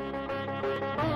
Thank you.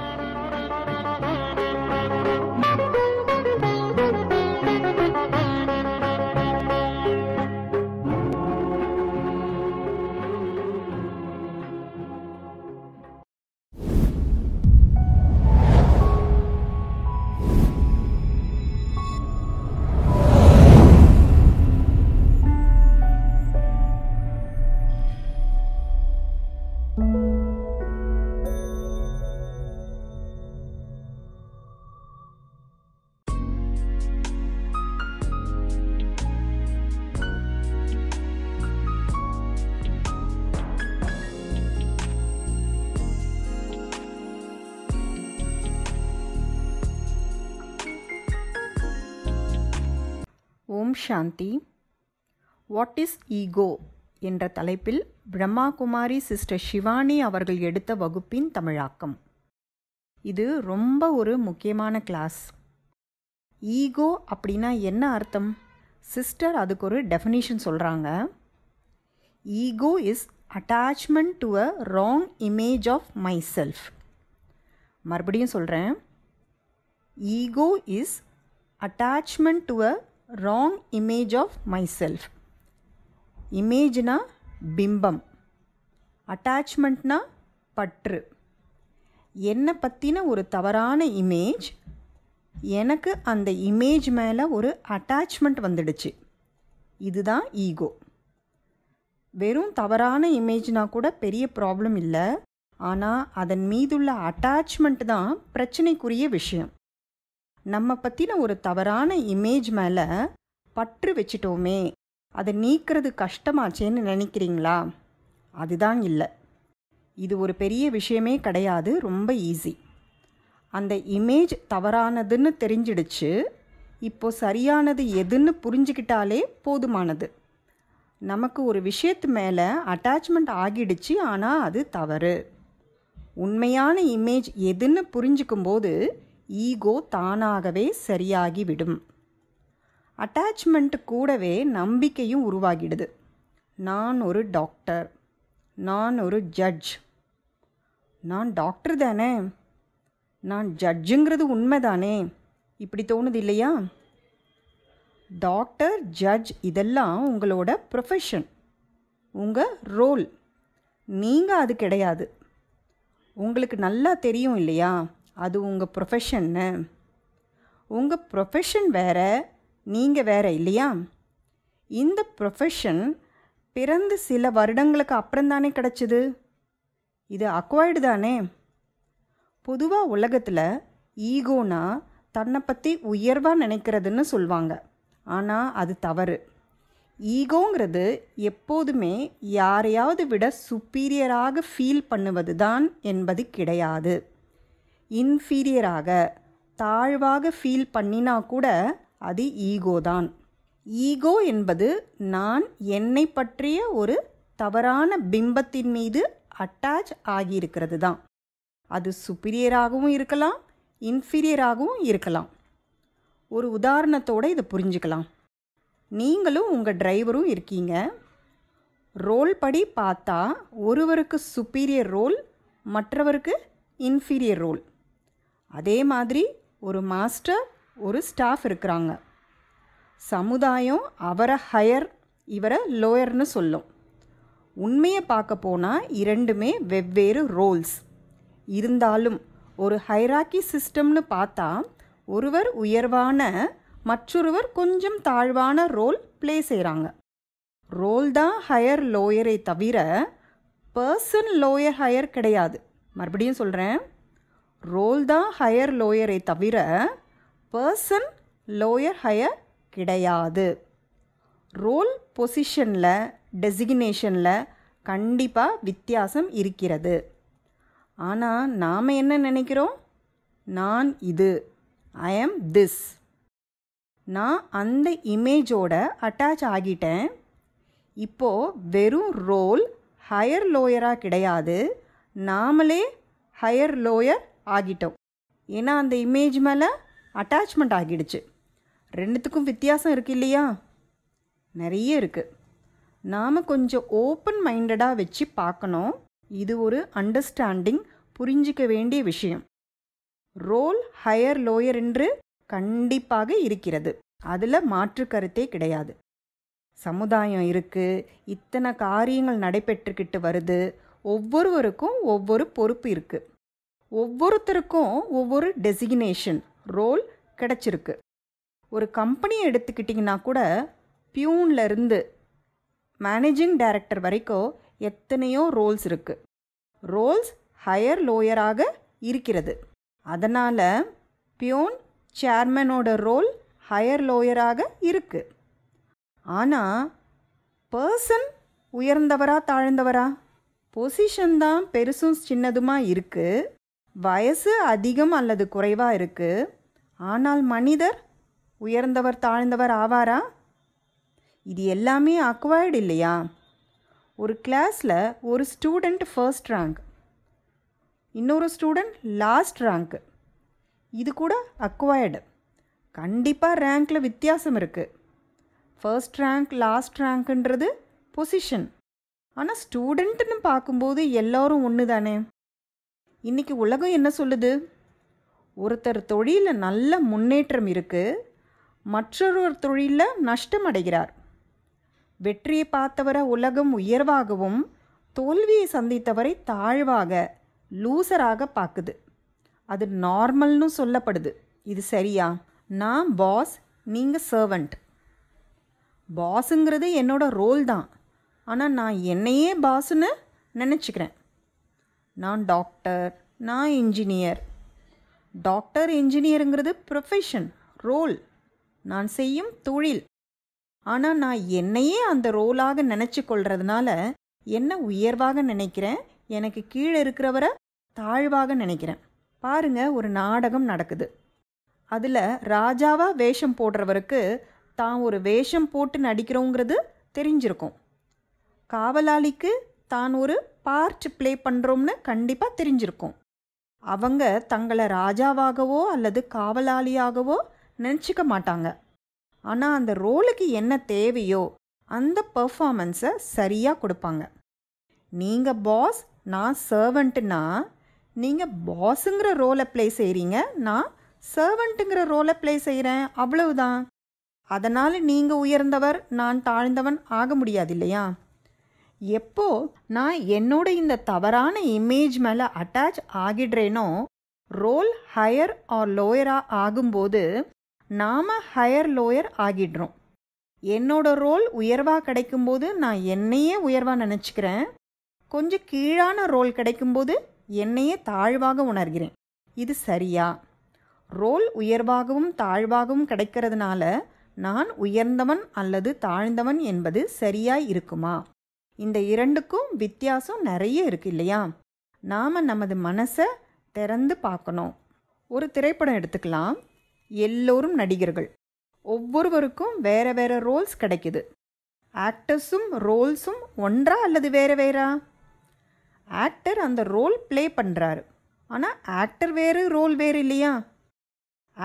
Shanthi what is ego என்ற தலைப்பில் குமாரி sister Shivani அவர்கள் எடுத்த வகுப்பின் தமிழாக்கம் இது ரொம்ப ஒரு முக்கியமான கிளாஸ் ஈகோ அப்படின்னா என்ன அர்த்தம் சிஸ்டர் அதுக்கு ஒரு டெஃபினிஷன் சொல்கிறாங்க ego is attachment to a wrong image of myself மறுபடியும் சொல்கிறேன் ego is attachment to a wrong image of myself இமேஜ்னா பிம்பம் அட்டாச்மெண்ட்னா பற்று என்னை பற்றின ஒரு தவறான இமேஜ் எனக்கு அந்த இமேஜ் மேலே ஒரு அட்டாச்மெண்ட் வந்துடுச்சு இதுதான் ஈகோ வெறும் தவறான இமேஜ்னால் கூட பெரிய ப்ராப்ளம் இல்லை ஆனால் அதன் மீதுள்ள அட்டாச்மெண்ட் தான் பிரச்சனைக்குரிய விஷயம் நம்ம பற்றின ஒரு தவறான இமேஜ் மேலே பற்று வச்சிட்டோமே அதை நீக்கிறது கஷ்டமாச்சேன்னு நினைக்கிறீங்களா அதுதான் இல்லை இது ஒரு பெரிய விஷயமே கிடையாது ரொம்ப ஈஸி அந்த இமேஜ் தவறானதுன்னு தெரிஞ்சிடுச்சு இப்போது சரியானது எதுன்னு புரிஞ்சுக்கிட்டாலே போதுமானது நமக்கு ஒரு விஷயத்து மேலே அட்டாச்மெண்ட் ஆகிடுச்சு ஆனால் அது தவறு உண்மையான இமேஜ் எதுன்னு புரிஞ்சுக்கும்போது ஈகோ தானாகவே சரியாகிவிடும் அட்டாச்மெண்ட் கூடவே நம்பிக்கையும் உருவாகிடுது நான் ஒரு டாக்டர் நான் ஒரு ஜட்ஜ் நான் டாக்டர் தானே நான் ஜட்ஜுங்கிறது உண்மை தானே இப்படி தோணுது இல்லையா டாக்டர் ஜட்ஜ் இதெல்லாம் உங்களோட ப்ரொஃபஷன் உங்கள் ரோல் நீங்கள் அது கிடையாது உங்களுக்கு நல்லா தெரியும் இல்லையா அது உங்கள் ப்ரொஃபஷன்னு உங்கள் ப்ரொஃபஷன் வேறு நீங்கள் வேறு இல்லையா இந்த ப்ரொஃபஷன் பிறந்து சில வருடங்களுக்கு அப்புறம் தானே கிடச்சிது இது அக்வாய்டு தானே பொதுவாக உலகத்தில் ஈகோனா தன்னை பற்றி உயர்வாக நினைக்கிறதுன்னு சொல்லுவாங்க ஆனால் அது தவறு ஈகோங்கிறது எப்போதுமே யாரையாவது விட சுப்பீரியராக ஃபீல் பண்ணுவது தான் என்பது கிடையாது இன்ஃபீரியராக தாழ்வாக ஃபீல் பண்ணினா கூட அது ஈகோ தான் ஈகோ என்பது நான் என்னை பற்றிய ஒரு தவறான பிம்பத்தின் மீது அட்டாச் ஆகியிருக்கிறது தான் அது சுப்பீரியராகவும் இருக்கலாம் இன்ஃபீரியராகவும் இருக்கலாம் ஒரு உதாரணத்தோடு இதை புரிஞ்சுக்கலாம் நீங்களும் உங்கள் டிரைவரும் இருக்கீங்க ரோல் படி பார்த்தா ஒருவருக்கு சுப்பீரியர் ரோல் மற்றவருக்கு இன்ஃபீரியர் ரோல் அதே மாதிரி ஒரு மாஸ்டர் ஒரு ஸ்டாஃப் இருக்கிறாங்க சமுதாயம் அவரை ஹையர் இவரை லோயர்னு சொல்லும் உண்மையை பார்க்க போனால் இரண்டுமே வெவ்வேறு ரோல்ஸ் இருந்தாலும் ஒரு ஹைராக்கி சிஸ்டம்னு பார்த்தா ஒருவர் உயர்வான மற்றொருவர் கொஞ்சம் தாழ்வான ரோல் ப்ளே செய்கிறாங்க ரோல் தான் ஹையர் லோயரை தவிர பர்சன் லோயர் ஹையர் கிடையாது மறுபடியும் சொல்கிறேன் ரோல் தான் ஹையர் லோயரை தவிர பர்சன் லோயர் ஹையர் கிடையாது ரோல் பொசிஷனில் டெசிக்னேஷனில் கண்டிப்பாக வித்தியாசம் இருக்கிறது ஆனால் நாம் என்ன நினைக்கிறோம் நான் இது ஐ எம் திஸ் நான் அந்த இமேஜோட அட்டாச் ஆகிட்டேன் இப்போது வெறும் ரோல் ஹையர் லோயராக கிடையாது நாமளே ஹையர் லோயர் ஆகிட்டோம் ஏன்னா அந்த இமேஜ் மேலே அட்டாச்மெண்ட் ஆகிடுச்சு ரெண்டுத்துக்கும் வித்தியாசம் இருக்குது இல்லையா நிறைய இருக்குது நாம் கொஞ்சம் ஓப்பன் மைண்டடாக வச்சு பார்க்கணும் இது ஒரு அண்டர்ஸ்டாண்டிங் புரிஞ்சிக்க வேண்டிய விஷயம் ரோல் ஹையர் லோயர் என்று கண்டிப்பாக இருக்கிறது அதில் மாற்று கருத்தே கிடையாது சமுதாயம் இருக்குது இத்தனை காரியங்கள் நடைபெற்றுக்கிட்டு வருது ஒவ்வொருவருக்கும் ஒவ்வொரு பொறுப்பு இருக்குது ஒவ்வொருத்தருக்கும் ஒவ்வொரு டெசிக்னேஷன் ரோல் கிடச்சிருக்கு ஒரு கம்பெனியை எடுத்துக்கிட்டிங்கன்னா கூட பியூன்லேருந்து மேனேஜிங் டைரக்டர் வரைக்கும் எத்தனையோ ரோல்ஸ் இருக்குது ரோல்ஸ் ஹையர் லோயராக இருக்கிறது அதனால் பியூன் சேர்மனோட ரோல் ஹையர் லோயராக இருக்குது ஆனால் பர்சன் உயர்ந்தவரா தாழ்ந்தவரா பொசிஷன் தான் பெருசும் சின்னதுமாக இருக்குது வயசு அதிகம் அல்லது குறைவாக இருக்குது ஆனால் மனிதர் உயர்ந்தவர் தாழ்ந்தவர் ஆவாரா இது எல்லாமே அக்வயர்டு இல்லையா ஒரு கிளாஸில் ஒரு ஸ்டூடெண்ட் ஃபர்ஸ்ட் ரேங்க் இன்னொரு ஸ்டூடெண்ட் லாஸ்ட் ரேங்க்கு இது கூட அக்வயர்டு கண்டிப்பாக ரேங்க்கில் வித்தியாசம் இருக்குது ஃபர்ஸ்ட் ரேங்க் லாஸ்ட் ரேங்க்குன்றது பொசிஷன் ஆனால் ஸ்டூடெண்ட்டுன்னு பார்க்கும்போது எல்லோரும் ஒன்று தானே இன்றைக்கி உலகம் என்ன சொல்லுது ஒருத்தர் தொழிலில் நல்ல முன்னேற்றம் இருக்குது மற்றொரு தொழிலில் நஷ்டம் அடைகிறார் வெற்றியை பார்த்தவரை உலகம் உயர்வாகவும் தோல்வியை சந்தித்தவரை தாழ்வாக லூசராக பார்க்குது அது நார்மல்னு சொல்லப்படுது இது சரியா நான் பாஸ் நீங்கள் சர்வண்ட் பாஸுங்கிறது என்னோட ரோல் தான் ஆனால் நான் என்னையே பாஸ்னு நினச்சிக்கிறேன் நான் டாக்டர் நான் இன்ஜினியர் டாக்டர் இன்ஜினியருங்கிறது ப்ரொஃபஷன் ரோல் நான் செய்யும் தொழில் ஆனால் நான் என்னையே அந்த ரோலாக நினச்சி கொள்றதுனால என்ன உயர்வாக நினைக்கிறேன் எனக்கு கீழே இருக்கிறவரை தாழ்வாக நினைக்கிறேன் பாருங்க ஒரு நாடகம் நடக்குது அதில் ராஜாவாக வேஷம் போடுறவருக்கு தான் ஒரு வேஷம் போட்டு நடிக்கிறோங்கிறது தெரிஞ்சிருக்கும் காவலாளிக்கு தான் ஒரு பார்ட் ப்ளே பண்ணுறோம்னு கண்டிப்பாக தெரிஞ்சிருக்கும் அவங்க தங்களை ராஜாவாகவோ அல்லது காவலாளியாகவோ நினச்சிக்க மாட்டாங்க ஆனால் அந்த ரோலுக்கு என்ன தேவையோ அந்த பர்ஃபாமன்ஸை சரியாக கொடுப்பாங்க நீங்கள் பாஸ் நான் சர்வன்ட்டுன்னா நீங்கள் பாஸுங்கிற ரோலை ப்ளே செய்கிறீங்க நான் சர்வெண்ட்டுங்கிற ரோலை ப்ளே செய்கிறேன் அவ்வளவுதான் அதனால் நீங்கள் உயர்ந்தவர் நான் தாழ்ந்தவன் ஆக முடியாது இல்லையா எப்போ நான் என்னோட இந்த தவறான இமேஜ் மேலே அட்டாச் ஆகிடுறேனோ ரோல் ஹையர் ஆர் லோயராக ஆகும்போது நாம் ஹையர் லோயர் ஆகிடுறோம் என்னோட ரோல் உயர்வாக கிடைக்கும்போது நான் என்னையே உயர்வாக நினச்சிக்கிறேன் கொஞ்சம் கீழான ரோல் கிடைக்கும்போது என்னையே தாழ்வாக உணர்கிறேன் இது சரியா ரோல் உயர்வாகவும் தாழ்வாகவும் கிடைக்கிறதுனால நான் உயர்ந்தவன் அல்லது தாழ்ந்தவன் என்பது சரியாய் இருக்குமா இந்த இரண்டுக்கும் வித்தியாசம் நிறைய இருக்குது இல்லையா நாம் நமது மனசை திறந்து பார்க்கணும் ஒரு திரைப்படம் எடுத்துக்கலாம் எல்லோரும் நடிகர்கள் ஒவ்வொருவருக்கும் வேறு வேறு ரோல்ஸ் கிடைக்குது ஆக்டர்ஸும் ரோல்ஸும் ஒன்றா அல்லது வேறு வேறா ஆக்டர் அந்த ரோல் ப்ளே பண்ணுறாரு ஆனால் ஆக்டர் வேறு ரோல் வேறு இல்லையா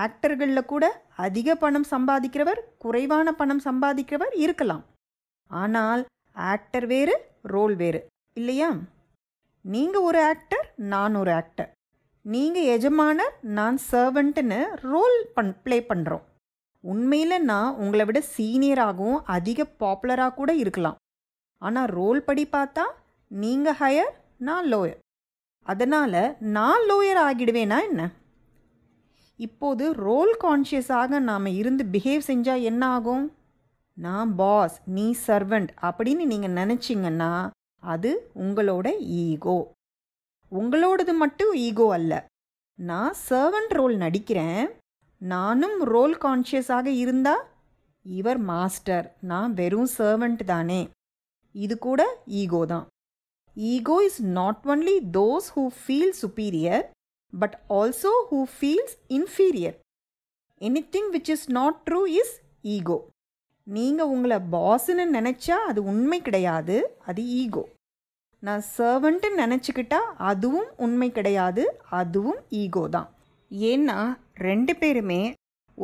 ஆக்டர்களில் கூட அதிக பணம் சம்பாதிக்கிறவர் குறைவான பணம் சம்பாதிக்கிறவர் இருக்கலாம் ஆனால் ஆக்டர் வேறு ரோல் வேறு இல்லையா நீங்கள் ஒரு ஆக்டர் நான் ஒரு ஆக்டர் நீங்கள் எஜமானர் நான் சர்வெண்ட்டுன்னு ரோல் பண் ப்ளே பண்ணுறோம் உண்மையில் நான் உங்களை விட சீனியராகவும் அதிக பாப்புலராக கூட இருக்கலாம் ஆனால் ரோல் படி பார்த்தா நீங்கள் ஹையர் நான் லோயர் அதனால் நான் லோயர் ஆகிடுவேனா என்ன இப்போது ரோல் கான்ஷியஸாக நாம் இருந்து பிஹேவ் செஞ்சால் என்ன ஆகும் நான் பாஸ் நீ சர்வெண்ட் அப்படின்னு நீங்கள் நினச்சிங்கன்னா அது உங்களோட ஈகோ உங்களோடது மட்டும் ஈகோ அல்ல நான் சர்வெண்ட் ரோல் நடிக்கிறேன் நானும் ரோல் கான்ஷியஸாக இருந்தால் இவர் மாஸ்டர் நான் வெறும் சர்வெண்ட் தானே இது கூட ஈகோ தான் ego is not only those who feel superior but also who feels inferior anything which is not true is ego நீங்கள் உங்களை பாஸ்ன்னு நினச்சா அது உண்மை கிடையாது அது ஈகோ நான் சர்வன்ட்டுன்னு நினச்சிக்கிட்டா அதுவும் உண்மை கிடையாது அதுவும் ஈகோ தான் ஏன்னா ரெண்டு பேருமே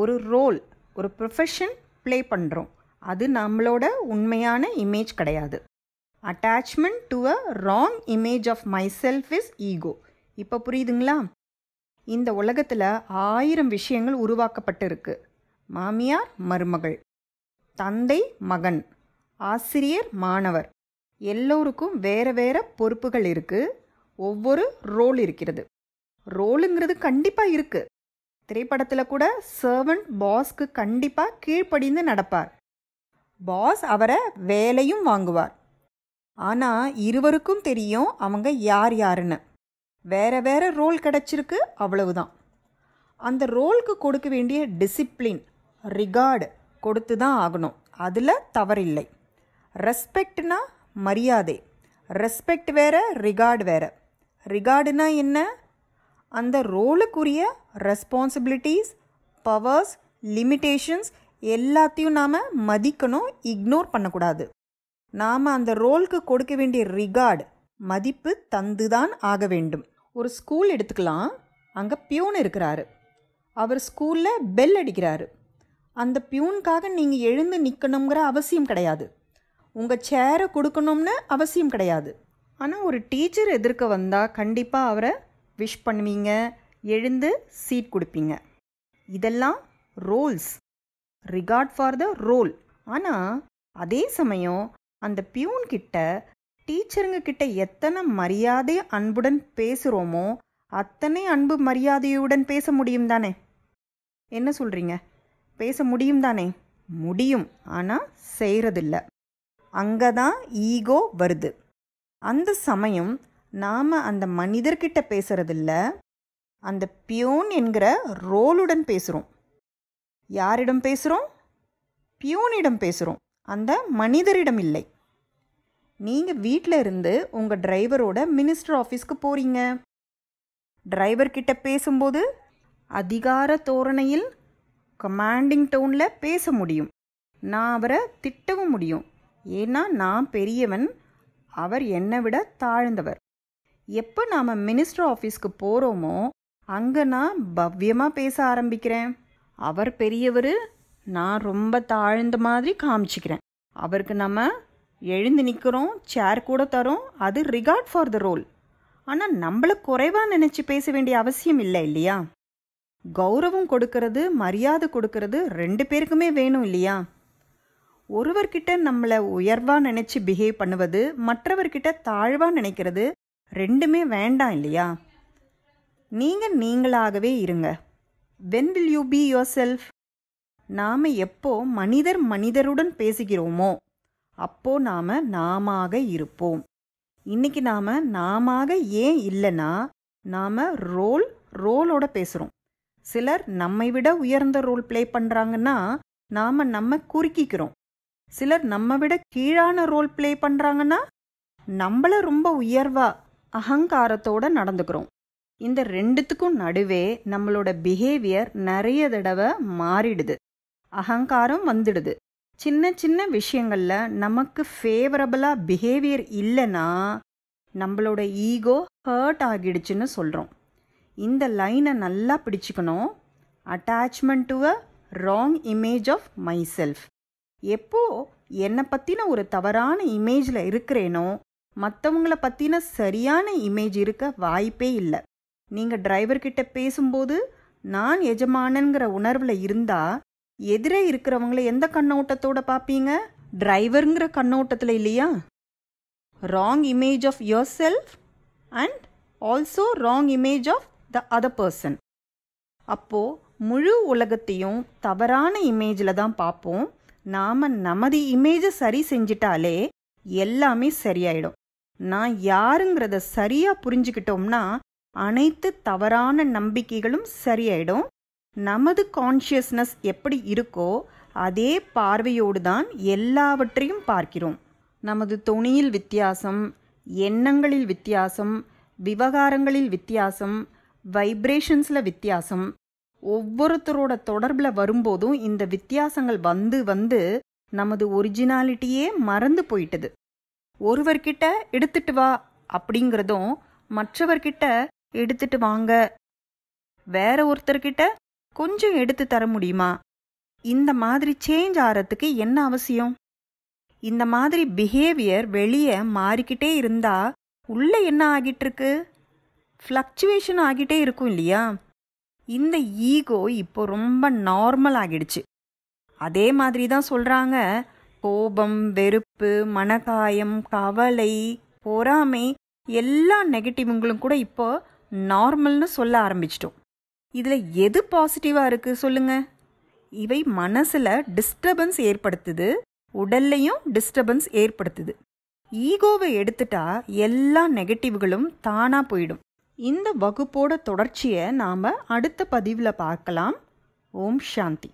ஒரு ரோல் ஒரு ப்ரொஃபஷன் ப்ளே பண்ணுறோம் அது நம்மளோட உண்மையான இமேஜ் கிடையாது attachment to a wrong image of myself is ego இப்போ புரியுதுங்களா இந்த உலகத்தில் ஆயிரம் விஷயங்கள் உருவாக்கப்பட்டிருக்கு மாமியார் மருமகள் தந்தை மகன் ஆசிரியர் மாணவர் எல்லோருக்கும் வேறு வேறு பொறுப்புகள் இருக்குது ஒவ்வொரு ரோல் இருக்கிறது ரோலுங்கிறது கண்டிப்பாக இருக்குது திரைப்படத்தில் கூட சர்வன்ட் பாஸ்க்கு கண்டிப்பாக கீழ்ப்படிந்து நடப்பார் பாஸ் அவரை வேலையும் வாங்குவார் ஆனால் இருவருக்கும் தெரியும் அவங்க யார் யாருன்னு வேற வேற ரோல் கிடச்சிருக்கு அவ்வளவுதான் அந்த ரோலுக்கு கொடுக்க வேண்டிய டிசிப்ளின் ரிகார்டு கொடுத்து தான் ஆகணும் அதில் தவறில்லை ரெஸ்பெக்ட்னா மரியாதை ரெஸ்பெக்ட் வேறு ரிகார்டு வேறு ரிகார்டுனா என்ன அந்த ரோலுக்குரிய ரெஸ்பான்சிபிலிட்டிஸ் பவர்ஸ் லிமிட்டேஷன்ஸ் எல்லாத்தையும் நாம் மதிக்கணும் இக்னோர் பண்ணக்கூடாது நாம் அந்த ரோலுக்கு கொடுக்க வேண்டிய ரிகார்டு மதிப்பு தந்து தான் ஆக வேண்டும் ஒரு ஸ்கூல் எடுத்துக்கலாம் அங்கே பியூன் இருக்கிறாரு அவர் ஸ்கூலில் பெல் அடிக்கிறாரு அந்த பியூனுக்காக நீங்கள் எழுந்து நிற்கணுங்கிற அவசியம் கிடையாது உங்கள் சேரை கொடுக்கணும்னு அவசியம் கிடையாது ஆனால் ஒரு டீச்சர் எதிர்க்க வந்தால் கண்டிப்பாக அவரை விஷ் பண்ணுவீங்க எழுந்து சீட் கொடுப்பீங்க இதெல்லாம் roles regard for the role ஆனால் அதே சமயம் அந்த பியூன்கிட்ட டீச்சருங்க கிட்ட எத்தனை மரியாதை அன்புடன் பேசுகிறோமோ அத்தனை அன்பு மரியாதையுடன் பேச முடியும் தானே என்ன சொல்கிறீங்க பேச முடியும் தானே முடியும் ஆனால் செய்கிறதில்ல அங்கே தான் ஈகோ வருது அந்த சமயம் நாம் அந்த மனிதர்கிட்ட இல்லை அந்த பியூன் என்கிற ரோலுடன் பேசுகிறோம் யாரிடம் பேசுகிறோம் பியூனிடம் பேசுகிறோம் அந்த மனிதரிடம் இல்லை நீங்கள் வீட்டில் இருந்து உங்கள் டிரைவரோட மினிஸ்டர் ஆஃபீஸ்க்கு போகிறீங்க டிரைவர்கிட்ட பேசும்போது அதிகார தோரணையில் கமாண்டிங் டவுனில் பேச முடியும் நான் அவரை திட்டவும் முடியும் ஏன்னா நான் பெரியவன் அவர் என்னை விட தாழ்ந்தவர் எப்போ நாம் மினிஸ்டர் ஆஃபீஸ்க்கு போகிறோமோ அங்கே நான் பவ்யமாக பேச ஆரம்பிக்கிறேன் அவர் பெரியவர் நான் ரொம்ப தாழ்ந்த மாதிரி காமிச்சிக்கிறேன் அவருக்கு நம்ம எழுந்து நிற்கிறோம் சேர் கூட தரோம் அது ரிகார்ட் ஃபார் த ரோல் ஆனால் நம்மளை குறைவாக நினச்சி பேச வேண்டிய அவசியம் இல்லை இல்லையா கௌரவம் கொடுக்கறது மரியாதை கொடுக்கறது ரெண்டு பேருக்குமே வேணும் இல்லையா ஒருவர்கிட்ட நம்மளை உயர்வாக நினச்சி பிஹேவ் பண்ணுவது மற்றவர்கிட்ட தாழ்வாக நினைக்கிறது ரெண்டுமே வேண்டாம் இல்லையா நீங்கள் நீங்களாகவே இருங்க when will you be yourself நாம் எப்போ மனிதர் மனிதருடன் பேசுகிறோமோ அப்போ நாம் நாமாக இருப்போம் இன்றைக்கி நாம் நாமாக ஏன் இல்லைன்னா நாம் ரோல் ரோலோட பேசுகிறோம் சிலர் நம்மை விட உயர்ந்த ரோல் பிளே பண்ணுறாங்கன்னா நாம் நம்ம குறுக்கிக்கிறோம் சிலர் நம்ம விட கீழான ரோல் பிளே பண்ணுறாங்கன்னா நம்மள ரொம்ப உயர்வா அகங்காரத்தோட நடந்துக்கிறோம் இந்த ரெண்டுத்துக்கும் நடுவே நம்மளோட பிஹேவியர் நிறைய தடவை மாறிடுது அகங்காரம் வந்துடுது சின்ன சின்ன விஷயங்களில் நமக்கு ஃபேவரபுளாக பிஹேவியர் இல்லைன்னா நம்மளோட ஈகோ ஹர்ட் ஆகிடுச்சுன்னு சொல்கிறோம் இந்த லைனை நல்லா பிடிச்சிக்கணும் attachment to a wrong image of myself எப்போ என்னை பற்றின ஒரு தவறான இமேஜில் இருக்கிறேனோ மற்றவங்கள பற்றின சரியான இமேஜ் இருக்க வாய்ப்பே இல்லை நீங்கள் டிரைவர்கிட்ட பேசும்போது நான் எஜமானங்கிற உணர்வில் இருந்தால் எதிரே இருக்கிறவங்கள எந்த கண்ணோட்டத்தோட பார்ப்பீங்க டிரைவருங்கிற கண்ணோட்டத்தில் இல்லையா wrong image of yourself and also wrong image of the other person அப்போது முழு உலகத்தையும் தவறான இமேஜில் தான் பார்ப்போம் நாம் நமது இமேஜை சரி செஞ்சிட்டாலே எல்லாமே சரியாயிடும் நான் யாருங்கிறத சரியாக புரிஞ்சுக்கிட்டோம்னா அனைத்து தவறான நம்பிக்கைகளும் சரியாயிடும் நமது கான்ஷியஸ்னஸ் எப்படி இருக்கோ அதே பார்வையோடு தான் எல்லாவற்றையும் பார்க்கிறோம் நமது தொனியில் வித்தியாசம் எண்ணங்களில் வித்தியாசம் விவகாரங்களில் வித்தியாசம் வைப்ரேஷன்ஸில் வித்தியாசம் ஒவ்வொருத்தரோட தொடர்பில் வரும்போதும் இந்த வித்தியாசங்கள் வந்து வந்து நமது ஒரிஜினாலிட்டியே மறந்து போயிட்டது ஒருவர்கிட்ட எடுத்துட்டு வா அப்படிங்கிறதும் மற்றவர்கிட்ட எடுத்துட்டு வாங்க வேற ஒருத்தர்கிட்ட கொஞ்சம் எடுத்து தர முடியுமா இந்த மாதிரி சேஞ்ச் ஆகிறதுக்கு என்ன அவசியம் இந்த மாதிரி பிஹேவியர் வெளியே மாறிக்கிட்டே இருந்தா உள்ள என்ன ஆகிட்டு இருக்கு ஃப்ளக்சுவேஷன் ஆகிட்டே இருக்கும் இல்லையா இந்த ஈகோ இப்போ ரொம்ப நார்மல் ஆகிடுச்சு அதே மாதிரி தான் சொல்கிறாங்க கோபம் வெறுப்பு மனகாயம் கவலை பொறாமை எல்லா நெகட்டிவ்ங்களும் கூட இப்போ நார்மல்னு சொல்ல ஆரம்பிச்சிட்டோம் இதில் எது பாசிட்டிவாக இருக்குது சொல்லுங்கள் இவை மனசில் டிஸ்டர்பன்ஸ் ஏற்படுத்துது உடல்லையும் டிஸ்டர்பன்ஸ் ஏற்படுத்துது ஈகோவை எடுத்துட்டா எல்லா நெகட்டிவ்களும் தானாக போயிடும் இந்த வகுப்போட தொடர்ச்சியை நாம் அடுத்த பதிவில் பார்க்கலாம் ஓம் சாந்தி